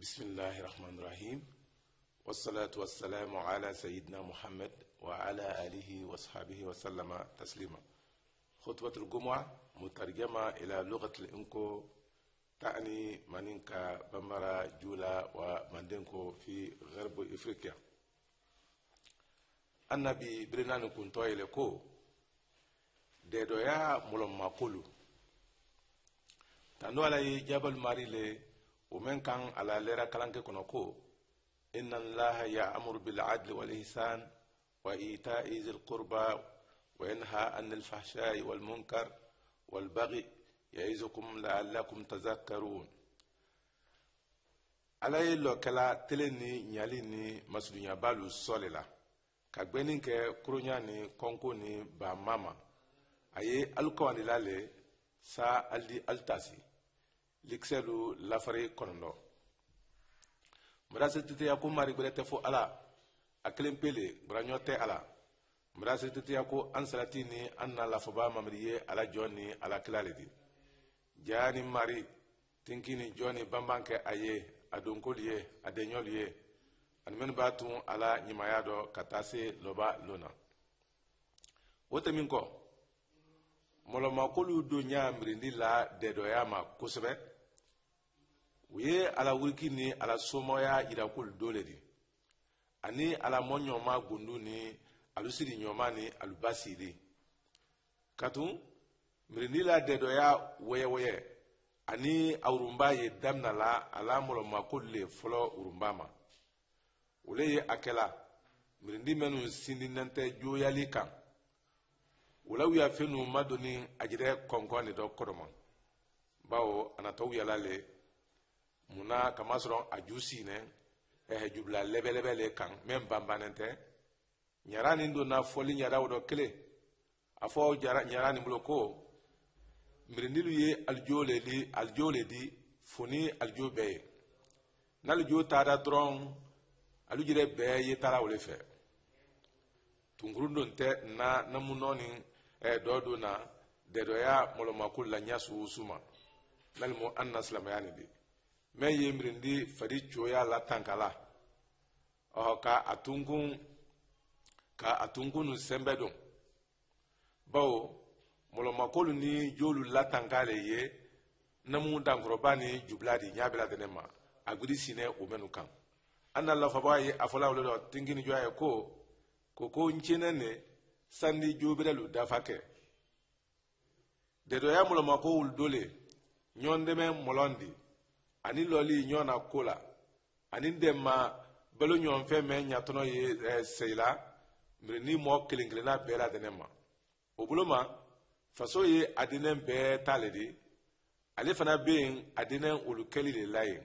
بسم الله الرحمن الرحيم والصلاة والسلام على سيدنا محمد وعلى آله وصحبه وسلم تسليما خطبة الجمعة مترجمة إلى لغة الإنكو تعني مانينكا بمرا جولا ومندينكو في غرب إفريقيا النبي برنان كنتوي لكو dedoya ملوم ما قولو ala ye ماري mari ومن كان على ليرا كلانك كنوكو إن الله يأمر بالعدل والإحسان وإيتاء ذي القربى وينهى عن الفحشاء والمنكر والبغي يعظكم لعلكم تذكرون ala ye lɔkɛla tele ni ɲali ni masurunyabaalu sɔ le la ka gbɛnni kɛ koronya ni kɔnko ni baama ma a ye alukawandila le sa aldi alitasi likisɛdu lafari kɔnɔndɔ mirasi titiya ko mari gbɛrɛ tɛ fo ala a kelen pe le tɛ ala mirasi titiya ko an salati ni an na lafoba mamiri ye ala jɔ ni ala kila le di jaya ni mari tinki ni jɔn ni banban kɛ a ye a donkoli ye a ye ani minnu b'a tun ala ɲumanya dɔ ka taa se lɔba lon na o tɛmin kɔ mɔlɔmakolu don mirindi la dɛdɔya ma kosɛbɛ u ye ala wuriki ni ala somaya yirakolu do le di ani ala mɔɲɔma gondu ni alusiri ɲɔma ni alubasiri katun mirindi la dɛdɔya wɛyɛwɛyɛ ani awurunba ye damina ala mɔlɔmakolu le fɔlɔ urunba ma ole ye a kɛla mirindi minnu sindinnen tɛ jooyali kan wulaw y'a fɛn n'u madoni a jirɛ kɔnkɔn de dɔ kɔrɔma bawo a natɔ yala le munna kamasɔrɔ a ju siinɛ ɛhɛ jubila lɛbɛlɛbɛ le kan mɛ n banbannen tɛ ɲara nin donna fɔli ɲaraw dɔ kelen a fɔ ɲara nin bolo ko mirinilu ye alijo le di alijo le di foni alijo bɛɛ ye n'alijo taara dɔrɔn alijire bɛɛ ye taara o le fɛ tunkuru don tɛ na namunɔni ɛɛ dɔ don na dɛdɔya mɔlɔmako la ɲɛ sugu suma n'alimu an na silamɛya nin de me yemrindi fari choya la tankala ɔ ka a tunkun ka a tunkunu sɛnbɛ don bawo ni jolu latanka le ye namu dankɔrɔba ni jubladi di ɲa agudi dɛnɛ ma a gudi sinɛ o mɛnu kan an na lafaba ye a fɔla wolo dɔ tinkini jɔ ye ko ko ko n ne sandi jo bɛrɛlu dafa kɛ dɛdɔya mɔlɔmakowul dole ɲɔndɛmɛ mɔlɔn ani lɔli ɲɔna ko la ani dɛma balo ɲɔgɔnfɛn mɛ ɲatɔnɔ ye ɛɛ eh, seyila mirini mɔ kelen kelenna bɛɛ la di ma o bolo ma faso ye adinɛ bɛɛ ta le de ale fana bɛ yen adinɛ olu kɛli de la yen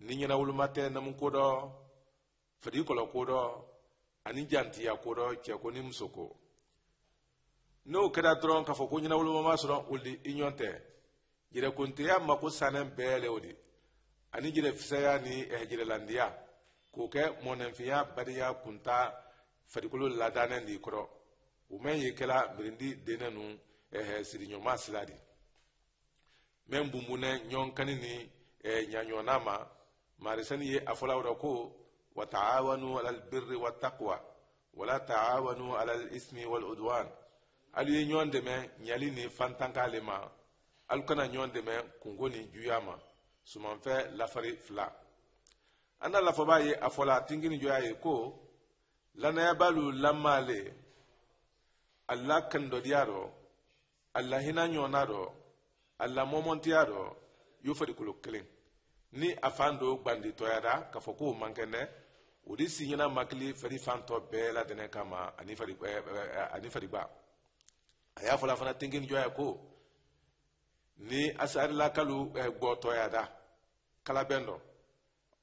ni ɲɛnawoloma tɛ namu ko dɔ fedi kɔlɔ ko dɔ ani jantiya ko dɔ cɛ ko ni muso ko n'o kɛra dɔrɔn k'a fɔ ko ɲɛnawoloma ma sɔrɔ olu de i ɲɔn tɛ. yɛrɛkuntiya mako sannen bɛɛ le o de ani fisaya ni yɛrɛlandiya eh, k'o kɛ mɔnɛnfinya badiya kunta farikolo ladannen de kɔrɔ o mɛn ye kɛla mirindi dennɛ eh siriɲɔma sila de mɛn bunbunɛ ɲɔnkani ni ɲaɲɔna eh, ma marisani ye a fɔla ko wa taawanu alal birri wat taqwa wala taawanu ala ismi wal udwan ali ye ɲɔn nyali ɲali ni fantankalema ma alu kana ɲɔn dɛmɛ kungo ni juya ma sumanfɛn lafari fila an na lafɔbaa ye a fɔla tinkini jɔya ye ko lanayabalu lamale a la kanidɔdiya dɔ a hina ɲɔgɔnna dɔ a la mɔmɔntiya dɔ y'o farikolo kelen ni a fan do gbanditɔyara k'a fɔ k'o man kɛnɛ o de siɲɛna makili fari fan tɔ bɛɛ ladɛnɛ kama ani fari ani fariba a y'a fɔla fana tinkini jɔya ko ni asarilakalu eh, gbɔtɔyada kalabɛn dɔ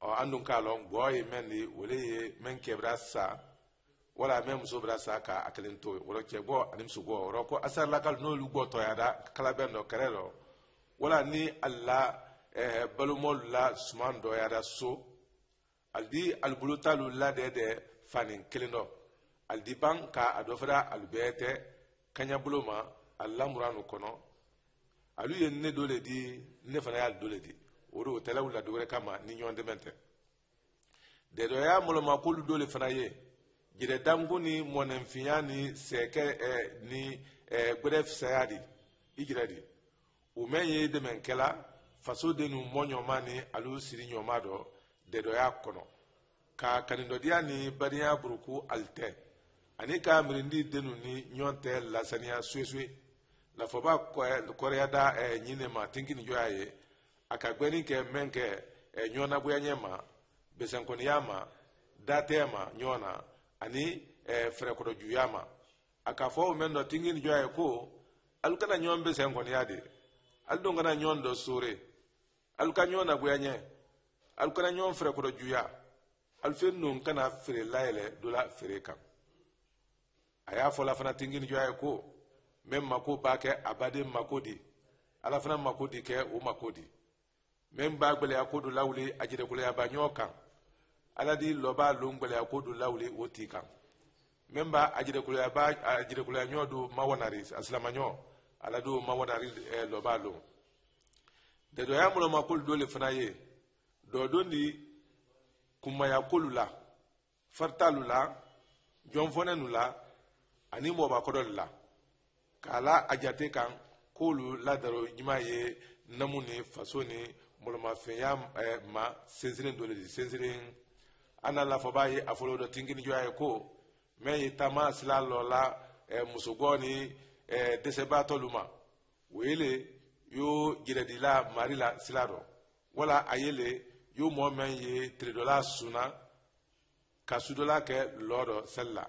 ɔ an dun k'a lɔn gbɔ ye mɛn de wele ye mɛn kɛbira sa wala mɛn muso bira sa k'a kelen to ye wɔrɔ cɛ bɔ ani muso bɔ wɔrɔ ko asarilakalu n'olu gbɔtɔyada kalabɛn dɔ kɛrɛ dɔ wala ni ala ɛɛ eh, balomɔlu la suman dɔyada so alidi alibolotalu ladɛ dɛ fani kelen dɔ alidi ban k'a dɔ fɛra alibɛɛ tɛ kaɲabolo ma alilamuranu kɔnɔ alu ye ne do le di ne fana y'ale do le di o de o tɛla wulila dɔ wɛrɛ kama ni ɲɔgɔn dɛmɛ tɛ dɛdɔya mɔlɔma k'olu do fana ye jɛdɛdanko ni mɔnɛnfinya ni sɛkɛ ɛ ni ɛ gbɛdɛ fisaya di i jira di o mɛn ye dɛmɛkɛla faso de nu mɔɲɔma ni alu siri ɲɔma dɔ dɛdɔya kɔnɔ ka kanidɔdiya ni badenya buruku ali tɛ ani ka mirindi denu ni ɲɔn tɛ lasaniya suesue na fɔ ba kɔrɔya da ɛ eh, ma tinkini jɔ a ye eh, a eh, ka gbɛnni kɛ mɛn kɛ ɛ ɲɔnabɔyaɲɛ ma besɛnkɔniya ma ani ɛ fɛrɛkɔrɔjuya ma a ka fɔ o mɛn dɔ tinkini ko alukana kana ɲɔn besɛnkɔniya de alu don kana sore alu ka ɲɔn nagoyaɲɛ alukana kana frekodo juya alfen fɛn nun kana feere layɛlɛ dɔ la feere kan a y'a fana tinkini jɔ a ko n mako b'a kɛ a baden mako de ala fana mako de kɛ o mako de n bɛ n ba gbɛlɛya ko dɔ lawuli a jɛnɛgɔlɛyaba ɲɔgɔn kan ala di lɔba lon gbɛlɛya ko dɔ lawuli o t'i kan n ba a jɛnɛgɔlɛyaba a jɛnɛgɔlɛya ɲɔgɔn don mawanari a silamaɲɔgɔn ala e, do mawanari ɛɛ lɔba lon dɛdɔya mɔlɔma do le fana ye dɔdon di kunmaya k'olu la faritalu la jɔnfɔnɛ nu la ani mɔɔba le la. k'ala a jate kan k'olu ladaro ɲuman ye namu ni faso ni bolomafɛnya eh, ma sinsinnen dɔ de di sinsinnen an na lafaba ye a fɔlɔ dɔ tinkinijɔya ye ko mɛ ye taama sila lɔ la eh, musogɔ ni eh, dɛsɛbaatɔlu ma o ye le y'o jɛrɛdila mari la sila dɔ wala a ye le y'o mɔɔ mɛn ye tiredɔla sunna ka sudɔla kɛ lɔ dɔ sɛli la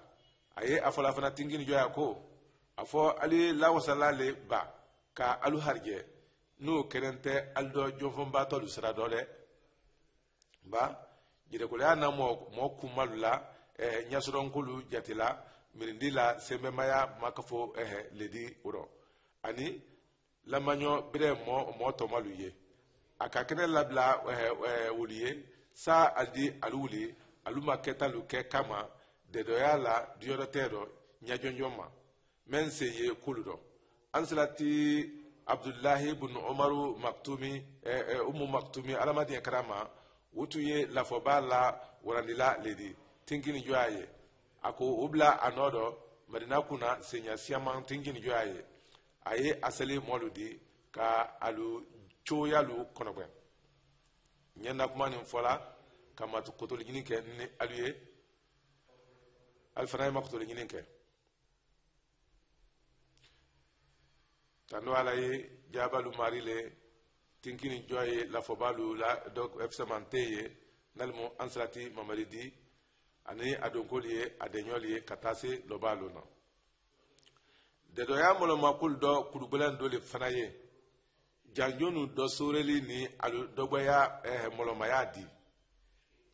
a ye a fɔla fana tinkinijɔya ko a fɔ ali lawasala le ba ka alu harijɛ n'o kɛnɛ tɛ ali dɔ jɔnfɔnbaatɔ lu sira dɔ dɛ ba yɛrɛkɔlɔya na mɔ mɔ kunbalu la ɛɛ ɲɛsɔrɔnkolu jate la mirindi la sɛnbɛnbaya makafo ɛɛ ledi rɔ ani lamanyɔ birɛ mɔ mɔ tɔmalu ye a ka kɛnɛ labila ɛɛ ɛɛ wuli ye sa a di alu wuli alu ma kɛtalu kɛ kama dɛdɔya la diyɔrɔ tɛ dɔ ɲɛjɔnjɔn ma. men se ye kulu dɔ an abdulahi bun umaru maktumi eh, eh, umu maktumi adamadenya kɛra ma ye lafɔba la warandila le di tinkini jɔ a ye a ko u dɔ madina kuna senya siyaman tinkini jɔ a ye a ye asali mɔlu di ka alu coyalu kɔnɔgwɛn ɲɛna kuma nin fɔla ka matu kotoligini kɛ ni alu ye ali fana tando ala ye jabalu mari le tinkini jɔ ye lafobalu la donc fsamante ye nalimu ansalati mamadi di ani adonkoli ye adeɲɔli ye ka taa se lɔbalu na dɛdɔya mɔlɔmakulu dɔ kurugwɛlɛn dɔ le fana ye janjonu dɔ soreli ni alu dɔgɔya ɛɛ eh, mɔlɔmaya di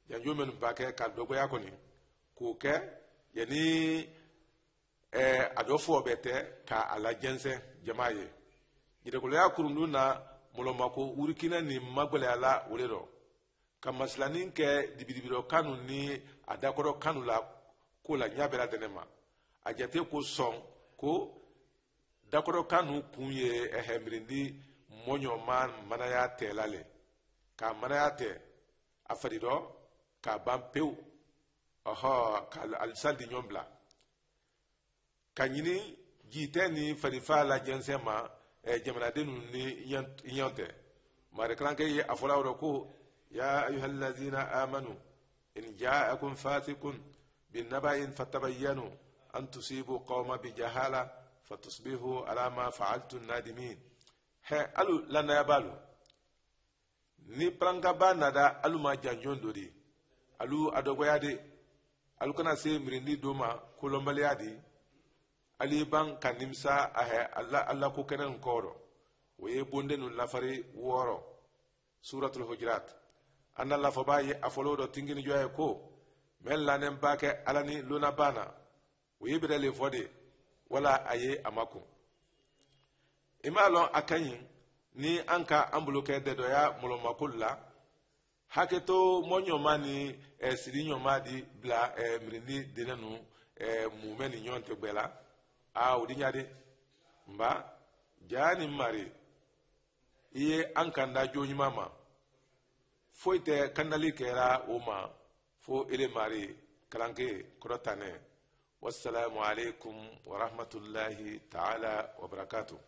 janjo minnu b'a kɛ ka dɔgɔya kɔni k'o kɛ yanni ɛɛ a dɔ fɔ bɛ tɛ ka a lajɛnsɛn jama ye yɛrɛkoloya kurundun na mɔlɔmako wurikina ni magbɛlɛyala o de rɔ ka masilani kɛ dibidibidɔ kanu ni a dakɔrɔ kanu la ko la ɲa bɛɛ ladɛnɛ ma a jate ko sɔn ko dakɔrɔ kanu kun ye ɛhɛmirindi mɔɲɔma manaya tɛ la le k'a manaya tɛ a faridɔ k'a ban pewu ɔhɔ ka alisa di ɲɔn bila ka ɲini jitɛ ni farifa la jɛnsɛ ma eh, ni ɲɔn tɛ ye a fɔla ko ya ayuhalazina amanu in ja'akum fasikun binaba'in fatabayyanu an tusibu qawma bijahala fatusbihu ala ma fa'altum nadimin he alu lanaya balu ni palankaba nada alu ma janjon do alu adɔgɔya de alu kana se mirindi do ma kolɔnbaliya de ali ban ka nimsa ahe Allah alla ko kenen koro wo ye bonde nun lafari woro suratul hujurat anna la fa baye afolo do tingini joye ko men la nem bake alani luna bana wo ye bidale fode wala aye amakum imalon akanyi ni anka ambuluke de do ya mulumakulla haketo mɔnyɔma ni eh, siri nyɔma bla bila eh, mirindi dene nu eh, mumɛ a ah, wodi ñade mba jani mari iye an kanda joñima ma foyi tɛ kandali kɛra o ma fo ele mari kalanke kɔrɔtanɛ wasalamu alaykum warahmatullahi taala wabarakatuh